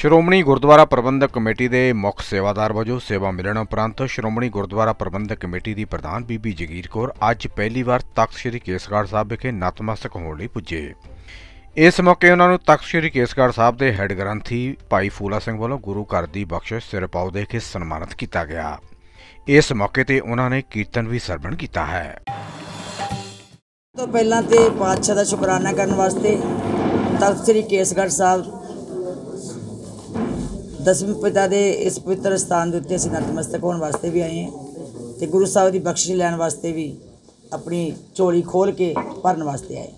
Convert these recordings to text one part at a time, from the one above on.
Shiromani Gurdwara Parbandhak committee ਦੇ ਮੁੱਖ ਸੇਵਾਦਾਰ ਵਜੋਂ ਸੇਵਾ ਮਿਲਣ ਉਪਰੰਤ ਸ਼੍ਰੋਮਣੀ ਗੁਰਦੁਆਰਾ ਪ੍ਰਬੰਧਕ ਕਮੇਟੀ ਦੀ ਪ੍ਰਧਾਨ ਬੀਬੀ ਜਗੀਰ ਕੌਰ ਅੱਜ ਪਹਿਲੀ ਵਾਰ ਤਖਤ ਸ੍ਰੀ ਕੇਸਗੜ੍ਹ ਸਾਹਿਬ ਵਿਖੇ ਨਤਮਸਤਕ ਹੋਣ ਲਈ ਪੁੱਜੇ ਇਸ ਮੌਕੇ ਉਹਨਾਂ ਨੂੰ ਤਖਤ ਸ੍ਰੀ ਕੇਸਗੜ੍ਹ ਸਾਹਿਬ ਦੇ ਹੈੱਡ ਗ੍ਰੰਥੀ ਭਾਈ ਫੂਲਾ ਸਿੰਘ ਵੱਲੋਂ ਗੁਰੂ ਘਰ ਦੀ ਬਖਸ਼ਿਸ਼ ਸਿਰਪਾਉ ਦੇ ਕੇ ਸਨਮਾਨਿਤ ਕੀਤਾ ਗਿਆ ਇਸ ਮੌਕੇ ਤੇ ਉਹਨਾਂ ਨੇ ਕੀਰਤਨ ਵੀ ਸਰਵਣ ਕੀਤਾ ਹੈ ਤੋਂ ਪਹਿਲਾਂ ਤੇ ਪਾਤਸ਼ਾਹ ਦਾ ਸ਼ੁਕਰਾਨਾ ਕਰਨ ਵਾਸਤੇ ਤਖਤ ਸ੍ਰੀ ਕੇਸਗੜ੍ਹ ਸਾਹਿਬ ਦਸਵੇਂ ਪਿਤਾ ਦੇ ਇਸ ਪਵਿੱਤਰ ਸਥਾਨ ਦੇ ਉੱਤੇ ਅਸੀਂ ਨਤਮਸਤਕ ਹੋਣ ਵਾਸਤੇ ਵੀ ਆਏ ਹਾਂ ਤੇ ਗੁਰੂ ਸਾਹਿਬ ਦੀ ਬਖਸ਼ਿਸ਼ ਲੈਣ ਵਾਸਤੇ ਵੀ ਆਪਣੀ ਝੋਲੀ ਖੋਲ ਕੇ ਭਰਨ ਵਾਸਤੇ ਆਏ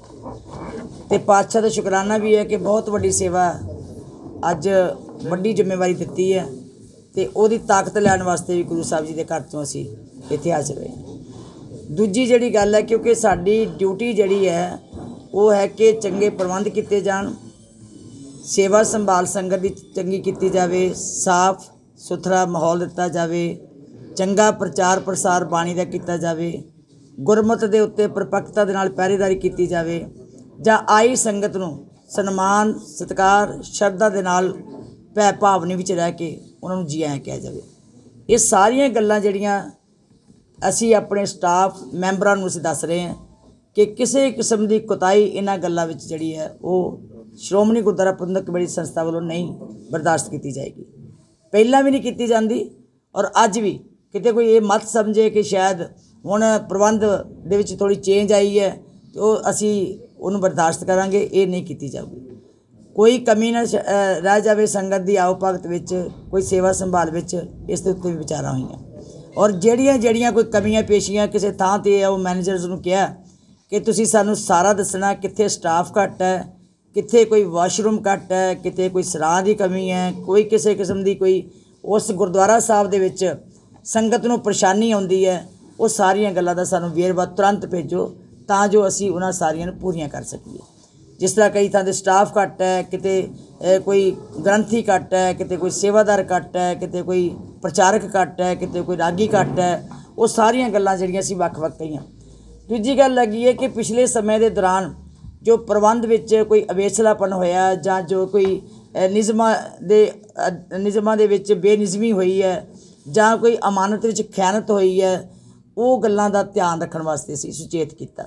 ਤੇ ਪਾਤਸ਼ਾਹ ਦਾ ਸ਼ੁਕਰਾਨਾ ਵੀ ਹੈ ਕਿ ਬਹੁਤ ਵੱਡੀ ਸੇਵਾ ਅੱਜ ਵੱਡੀ ਜ਼ਿੰਮੇਵਾਰੀ ਦਿੱਤੀ ਹੈ ਤੇ ਉਹਦੀ ਤਾਕਤ ਲੈਣ ਵਾਸਤੇ ਵੀ ਗੁਰੂ ਸਾਹਿਬ ਜੀ ਦੇ ਘਰ ਤੋਂ ਅਸੀਂ ਇੱਥੇ ਆ ਹੋਏ ਦੂਜੀ ਜਿਹੜੀ ਗੱਲ ਹੈ ਕਿਉਂਕਿ ਸਾਡੀ ਡਿਊਟੀ ਜਿਹੜੀ ਹੈ ਉਹ ਹੈ ਕਿ ਚੰਗੇ ਪ੍ਰਬੰਧ ਕੀਤੇ ਜਾਣ ਸੇਵਾ ਸੰਭਾਲ ਸੰਗਤ ਦੀ ਚੰਗੀ ਕੀਤੀ ਜਾਵੇ ਸਾਫ਼ ਸੁਥਰਾ ਮਾਹੌਲ ਦਿੱਤਾ ਜਾਵੇ ਚੰਗਾ ਪ੍ਰਚਾਰ ਪ੍ਰਸਾਰ ਬਾਣੀ ਦਾ ਕੀਤਾ ਜਾਵੇ ਗੁਰਮਤ ਦੇ ਉੱਤੇ ਪਰਪੱਕਤਾ ਦੇ ਨਾਲ ਪਹਿਰੇਦਾਰੀ ਕੀਤੀ ਜਾਵੇ ਜਾਂ ਆਈ ਸੰਗਤ ਨੂੰ ਸਨਮਾਨ ਸਤਕਾਰ ਸ਼ਰਧਾ ਦੇ ਨਾਲ ਪੈ ਭਾਵਨੀ ਵਿੱਚ ਰਹਿ ਕੇ ਉਹਨਾਂ ਨੂੰ ਆਇਆਂ ਕਿਹਾ ਜਾਵੇ ਇਹ ਸਾਰੀਆਂ ਗੱਲਾਂ ਜਿਹੜੀਆਂ ਅਸੀਂ ਆਪਣੇ ਸਟਾਫ ਮੈਂਬਰਾਂ ਨੂੰ ਅਸੀਂ ਦੱਸ ਰਹੇ ਹਾਂ ਕਿ ਕਿਸੇ ਕਿਸਮ ਦੀ ਕੁਤਾਈ ਇਹਨਾਂ ਗੱਲਾਂ ਵਿੱਚ ਜਿਹੜੀ ਹੈ ਉਹ ਸ਼੍ਰੋਮਣੀ ਗੁਰਦੁਆਰਾ ਪ੍ਰਬੰਧਕ ਕਮੇਟੀ ਸੰਸਥਾ ਵੱਲੋਂ ਨਹੀਂ ਬਰਦਾਸ਼ਤ ਕੀਤੀ ਜਾਏਗੀ ਪਹਿਲਾਂ ਵੀ ਨਹੀਂ ਕੀਤੀ ਜਾਂਦੀ ਔਰ ਅੱਜ ਵੀ ਕਿਤੇ ਕੋਈ ਇਹ ਮਤ ਸਮਝੇ ਕਿ ਸ਼ਾਇਦ ਹੁਣ ਪ੍ਰਬੰਧ ਦੇ ਵਿੱਚ ਥੋੜੀ ਚੇਂਜ ਆਈ ਹੈ ਤੇ ਉਹ ਅਸੀਂ ਉਹਨੂੰ ਬਰਦਾਸ਼ਤ ਕਰਾਂਗੇ ਇਹ ਨਹੀਂ ਕੀਤੀ ਜਾਊਗੀ ਕੋਈ ਕਮੀ ਨਾ ਰਹਿ ਜਾਵੇ ਸੰਗਤ ਦੀ ਆਉਪਾਕਤ ਭਗਤ ਵਿੱਚ ਕੋਈ ਸੇਵਾ ਸੰਭਾਲ ਵਿੱਚ ਇਸ ਦੇ ਉੱਤੇ ਵੀ ਵਿਚਾਰਾਂ ਹੋਈਆਂ ਔਰ ਜਿਹੜੀਆਂ ਜਿਹੜੀਆਂ ਕੋਈ ਕਮੀਆਂ ਪੇਸ਼ੀਆਂ ਕਿਸੇ ਥਾਂ ਤੇ ਆ ਉਹ ਮੈਨੇਜਰਸ ਨੂੰ ਕਿਹਾ ਕਿ ਤੁਸੀਂ ਸਾਨੂੰ ਸਾਰਾ ਦੱਸਣਾ ਕਿੱਥੇ ਸਟਾਫ ਘੱਟ ਹੈ ਕਿੱਥੇ ਕੋਈ ਵਾਸ਼ਰੂਮ ਘੱਟ ਹੈ ਕਿਤੇ ਕੋਈ ਸਰਾਂ ਦੀ ਕਮੀ ਹੈ ਕੋਈ ਕਿਸੇ ਕਿਸਮ ਦੀ ਕੋਈ ਉਸ ਗੁਰਦੁਆਰਾ ਸਾਹਿਬ ਦੇ ਵਿੱਚ ਸੰਗਤ ਨੂੰ ਪਰੇਸ਼ਾਨੀ ਆਉਂਦੀ ਹੈ ਉਹ ਸਾਰੀਆਂ ਗੱਲਾਂ ਦਾ ਸਾਨੂੰ ਵੇਰਵਾ ਤੁਰੰਤ ਭੇਜੋ ਤਾਂ ਜੋ ਅਸੀਂ ਉਹਨਾਂ ਸਾਰੀਆਂ ਨੂੰ ਪੂਰੀਆਂ ਕਰ ਸਕੀਏ ਜਿਸ ਤਰ੍ਹਾਂ ਕਈ ਥਾਂ ਦੇ ਸਟਾਫ ਘੱਟ ਹੈ ਕਿਤੇ ਕੋਈ ਗ੍ਰੰਥੀ ਘੱਟ ਹੈ ਕਿਤੇ ਕੋਈ ਸੇਵਾਦਾਰ ਘੱਟ ਹੈ ਕਿਤੇ ਕੋਈ ਪ੍ਰਚਾਰਕ ਘੱਟ ਹੈ ਕਿਤੇ ਕੋਈ ਰਾਗੀ ਘੱਟ ਹੈ ਉਹ ਸਾਰੀਆਂ ਗੱਲਾਂ ਜਿਹੜੀਆਂ ਅਸੀਂ ਵੱਖ-ਵੱਖ ਕਹੀਆਂ ਦੂਜੀ ਗੱਲ ਲੱਗੀ ਹੈ ਕਿ ਪਿਛਲੇ ਸਮੇਂ ਦੇ ਦੌਰਾਨ ਜੋ ਪ੍ਰਬੰਧ ਵਿੱਚ ਕੋਈ ਅਵੇਸਲਾਪਨ ਹੋਇਆ ਜਾਂ ਜੋ ਕੋਈ ਨਿਜ਼ਮਾਂ ਦੇ ਨਿਜ਼ਮਾਂ ਦੇ ਵਿੱਚ ਬੇਨਿਜ਼ਮੀ ਹੋਈ ਹੈ ਜਾਂ ਕੋਈ ਅਮਾਨਤ ਵਿੱਚ ਖਿਆਨਤ ਹੋਈ ਹੈ ਉਹ ਗੱਲਾਂ ਦਾ ਧਿਆਨ ਰੱਖਣ ਵਾਸਤੇ ਸੀ ਸੁਚੇਤ ਕੀਤਾ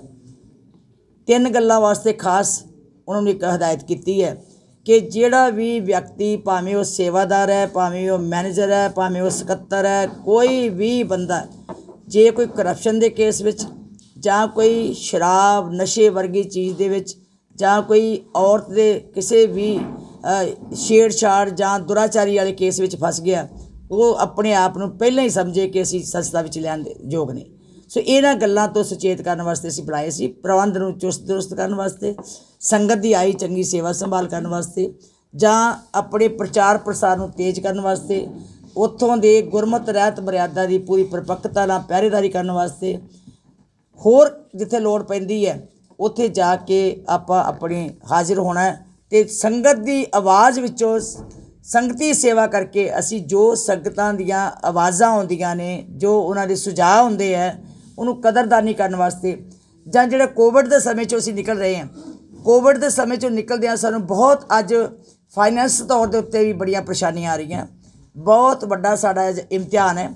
ਤਿੰਨ ਗੱਲਾਂ ਵਾਸਤੇ ਖਾਸ ਉਹਨਾਂ ਨੇ ਇੱਕ ਹਦਾਇਤ ਕੀਤੀ ਹੈ ਕਿ ਜਿਹੜਾ ਵੀ ਵਿਅਕਤੀ ਭਾਵੇਂ ਉਹ ਸੇਵਾਦਾਰ ਹੈ ਭਾਵੇਂ ਉਹ ਮੈਨੇਜਰ ਹੈ ਭਾਵੇਂ ਉਹ ਸਕੱਤਰ ਹੈ ਕੋਈ ਵੀ ਬੰਦਾ ਜੇ ਕੋਈ ਕਰਪਸ਼ਨ ਦੇ ਕੇਸ ਵਿੱਚ ਜਾਂ ਕੋਈ ਸ਼ਰਾਬ ਨਸ਼ੇ ਵਰਗੀ ਚੀਜ਼ ਦੇ ਵਿੱਚ ਜਾਂ ਕੋਈ ਔਰਤ ਦੇ ਕਿਸੇ ਵੀ ਛੇੜਛਾੜ ਜਾਂ ਦੁਰਾਚਾਰੀ ਵਾਲੇ ਕੇਸ ਵਿੱਚ ਫਸ ਗਿਆ ਉਹ ਆਪਣੇ ਆਪ ਨੂੰ ਪਹਿਲਾਂ ਹੀ ਸਮਝੇ ਕਿ ਅਸੀਂ ਸੰਸਥਾ ਵਿੱਚ ਲੈਣ ਦੇ ਯੋਗ ਨਹੀਂ ਸੋ ਇਹਨਾਂ ਗੱਲਾਂ ਤੋਂ ਸੁਚੇਤ ਕਰਨ ਵਾਸਤੇ ਅਸੀਂ ਬੁਲਾਏ ਸੀ ਪ੍ਰਬੰਧ ਨੂੰ ਚੁਸਤ ਦਰੁਸਤ ਕਰਨ ਵਾਸਤੇ ਸੰਗਤ ਦੀ ਆਈ ਚੰਗੀ ਸੇਵਾ ਸੰਭਾਲ ਕਰਨ ਵਾਸਤੇ ਜਾਂ ਆਪਣੇ ਪ੍ਰਚਾਰ ਪ੍ਰਸਾਰ ਨੂੰ ਤੇਜ਼ ਕਰਨ ਵਾਸਤੇ ਉੱਥੋਂ ਦੇ ਗੁਰਮਤ ਰਹਿਤ ਮਰਿਆਦਾ ਦੀ ਪੂਰੀ ਪਰਪੱਕਤਾ ਨਾਲ ਪਹਿਰੇਦਾਰੀ ਕਰਨ ਵਾਸਤੇ ਹੋਰ ਜਿੱਥੇ ਲੋੜ ਪੈਂਦੀ ਹੈ ਉੱਥੇ ਜਾ ਕੇ ਆਪਾਂ ਆਪਣੇ ਹਾਜ਼ਰ ਹੋਣਾ ਤੇ ਸੰਗਤ ਦੀ ਆਵਾਜ਼ ਵਿੱਚੋਂ ਸੰਗਤੀ ਸੇਵਾ ਕਰਕੇ ਅਸੀਂ ਜੋ ਸੰਗਤਾਂ ਦੀਆਂ ਆਵਾਜ਼ਾਂ ਆਉਂਦੀਆਂ ਨੇ ਜੋ ਉਹਨਾਂ ਦੇ ਸੁਝਾਅ ਹੁੰਦੇ ਆ ਉਹਨੂੰ ਕਦਰਦਾਨੀ ਕਰਨ ਵਾਸਤੇ ਜਾਂ ਜਿਹੜਾ ਕੋਵਿਡ ਦੇ ਸਮੇਂ 'ਚੋਂ ਅਸੀਂ ਨਿਕਲ ਰਹੇ ਹਾਂ ਕੋਵਿਡ ਦੇ ਸਮੇਂ 'ਚੋਂ ਨਿਕਲਦੇ ਆ ਸਾਨੂੰ ਬਹੁਤ ਅੱਜ ਫਾਈਨੈਂਸ ਤੌਰ ਦੇ ਉੱਤੇ ਵੀ ਬੜੀਆਂ ਪਰੇਸ਼ਾਨੀਆਂ ਆ ਰਹੀਆਂ ਬਹੁਤ ਵੱਡਾ ਸਾਡਾ ਇਮਤਿਹਾਨ ਹੈ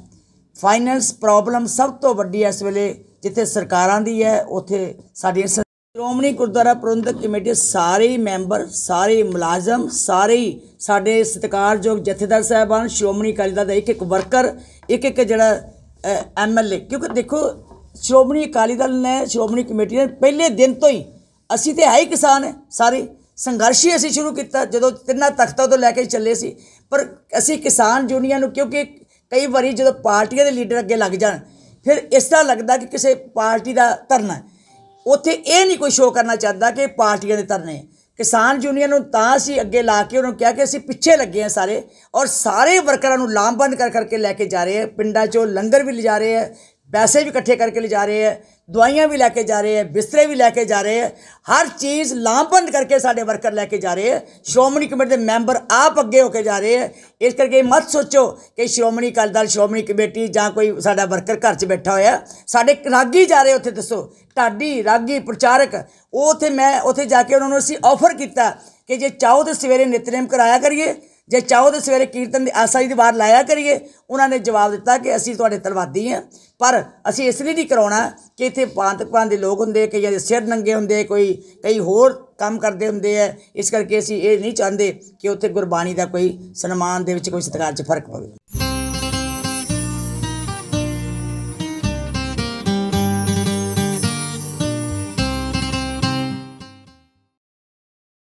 ਫਾਈਨੈਂਸ ਪ੍ਰੋਬਲਮ ਸਭ ਤੋਂ ਵੱਡੀ ਇਸ ਵੇਲੇ ਜਿੱਥੇ ਸਰਕਾਰਾਂ ਦੀ ਹੈ ਉੱਥੇ ਸਾਡੀ ਸ਼੍ਰੋਮਣੀ ਗੁਰਦੁਆਰਾ ਪ੍ਰਬੰਧਕ ਕਮੇਟੀ ਸਾਰੇ ਮੈਂਬਰ ਸਾਰੇ ਮੁਲਾਜ਼ਮ ਸਾਰੇ ਸਾਡੇ ਸਤਿਕਾਰਯੋਗ ਜਥੇਦਾਰ ਸਾਹਿਬਾਨ ਸ਼੍ਰੋਮਣੀ ਅਕਾਲੀ ਦਲ ਦਾ ਇੱਕ ਇੱਕ ਵਰਕਰ ਇੱਕ ਇੱਕ ਜਿਹੜਾ ਐਮਐਲਏ ਕਿਉਂਕਿ ਦੇਖੋ ਸ਼੍ਰੋਮਣੀ ਅਕਾਲੀ ਦਲ ਨੇ ਸ਼੍ਰੋਮਣੀ ਕਮੇਟੀ ਨੇ ਪਹਿਲੇ ਦਿਨ ਤੋਂ ਹੀ ਅਸੀਂ ਤੇ ਹੈ ਕਿਸਾਨ ਸਾਰੇ ਸੰਘਰਸ਼ ਹੀ ਅਸੀਂ ਸ਼ੁਰੂ ਕੀਤਾ ਜਦੋਂ ਤਿੰਨਾਂ ਤਖਤਾਂ ਤੋਂ ਲੈ ਕੇ ਚੱਲੇ ਸੀ ਪਰ ਅਸੀਂ ਕਿਸਾਨ ਯੂਨੀਅਨ ਨੂੰ ਕਿਉਂਕਿ ਕਈ ਵਾਰੀ ਜਦੋਂ ਪਾਰਟੀਆਂ ਦੇ ਲੀਡਰ ਅੱਗੇ ਲੱਗ ਜਾਣ ਫਿਰ ਇਸ ਤਰ੍ਹਾਂ ਲੱਗਦਾ ਕਿ ਕਿਸੇ ਪਾਰਟੀ ਦਾ ਧਰਨਾ ਉੱਥੇ ਇਹ ਨਹੀਂ ਕੋਈ ਸ਼ੋਅ ਕਰਨਾ ਚਾਹੁੰਦਾ ਕਿ ਪਾਰਟੀਆਂ ਦੇ ਧਰਨੇ ਕਿਸਾਨ ਯੂਨੀਅਨ ਨੂੰ ਤਾਂ ਸੀ ਅੱਗੇ ਲਾ ਕੇ ਉਹਨੂੰ ਕਿਹਾ ਕਿ ਅਸੀਂ ਪਿੱਛੇ ਲੱਗੇ ਆ ਸਾਰੇ ਔਰ ਸਾਰੇ ਵਰਕਰਾਂ ਨੂੰ ਲਾਮਬੰਦ ਕਰ ਕਰਕੇ ਲੈ ਕੇ ਜਾ ਰਹੇ ਆ ਪਿੰਡਾਂ 'ਚੋਂ ਲੰਗਰ ਵੀ ਲਿਜਾ ਰਹੇ ਆ ਪੈਸੇ ਵੀ ਇਕੱਠੇ ਕਰਕੇ ਲੈ ਜਾ ਰਹੇ ਹੈ ਦਵਾਈਆਂ ਵੀ ਲੈ ਕੇ ਜਾ ਰਹੇ ਹੈ ਬਿਸਤਰੇ ਵੀ ਲੈ ਕੇ ਜਾ ਰਹੇ ਹੈ ਹਰ ਚੀਜ਼ ਲਾਂਭਨ ਕਰਕੇ ਸਾਡੇ ਵਰਕਰ ਲੈ ਕੇ ਜਾ ਰਹੇ ਹੈ ਸ਼੍ਰੋਮਣੀ ਕਮੇਟੀ ਦੇ ਮੈਂਬਰ ਆਪ ਅੱਗੇ ਹੋ ਕੇ ਜਾ ਰਹੇ ਹੈ ਇਸ ਕਰਕੇ ਮਤ ਸੋਚੋ ਕਿ ਸ਼੍ਰੋਮਣੀ ਕਾਲ ਦਲ ਸ਼੍ਰੋਮਣੀ ਕਮੇਟੀ ਜਾਂ ਕੋਈ ਸਾਡਾ ਵਰਕਰ ਘਰ 'ਚ ਬੈਠਾ ਹੋਇਆ ਸਾਡੇ ਰਾਗੀ ਜਾ ਰਹੇ ਉੱਥੇ ਦੱਸੋ ਢਾਡੀ ਰਾਗੀ ਪ੍ਰਚਾਰਕ ਉਹ ਉੱਥੇ ਮੈਂ ਉੱਥੇ ਜਾ ਕੇ ਉਹਨਾਂ ਨੂੰ ਅਸੀਂ ਆਫਰ ਕੀਤਾ ਕਿ ਜੇ ਚਾਹੋ ਤਾਂ ਸਵੇਰੇ ਨਿਤਨੇਮ ਕਰਾਇਆ ਕਰੀਏ ਜੇ ਚਾਹੋ ਤੇ ਸਵੇਰੇ ਕੀਰਤਨ ਦੀ ਆਸਾ ਦੀ ਵਾਰ ਲਾਇਆ ਕਰੀਏ ਉਹਨਾਂ ਨੇ ਜਵਾਬ ਦਿੱਤਾ ਕਿ ਅਸੀਂ ਤੁਹਾਡੇ ਤਲਵਾਦੀ ਆ ਪਰ ਅਸੀਂ ਇਸ ਲਈ ਨਹੀਂ ਕਰਾਉਣਾ ਕਿ ਇੱਥੇ ਪਾਂਤਕਾਂ ਦੇ ਲੋਕ ਹੁੰਦੇ ਕਈਆਂ ਦੇ ਸਿਰ ਨੰਗੇ ਹੁੰਦੇ ਕੋਈ ਕਈ ਹੋਰ ਕੰਮ ਕਰਦੇ ਹੁੰਦੇ ਆ ਇਸ ਕਰਕੇ ਅਸੀਂ ਇਹ ਨਹੀਂ ਚਾਹੁੰਦੇ ਕਿ ਉੱਥੇ ਗੁਰਬਾਣੀ ਦਾ ਕੋਈ ਸਨਮਾਨ ਦੇ ਵਿੱਚ ਕੋਈ ਸਤਿਕਾਰ 'ਚ ਫਰਕ ਪਵੇ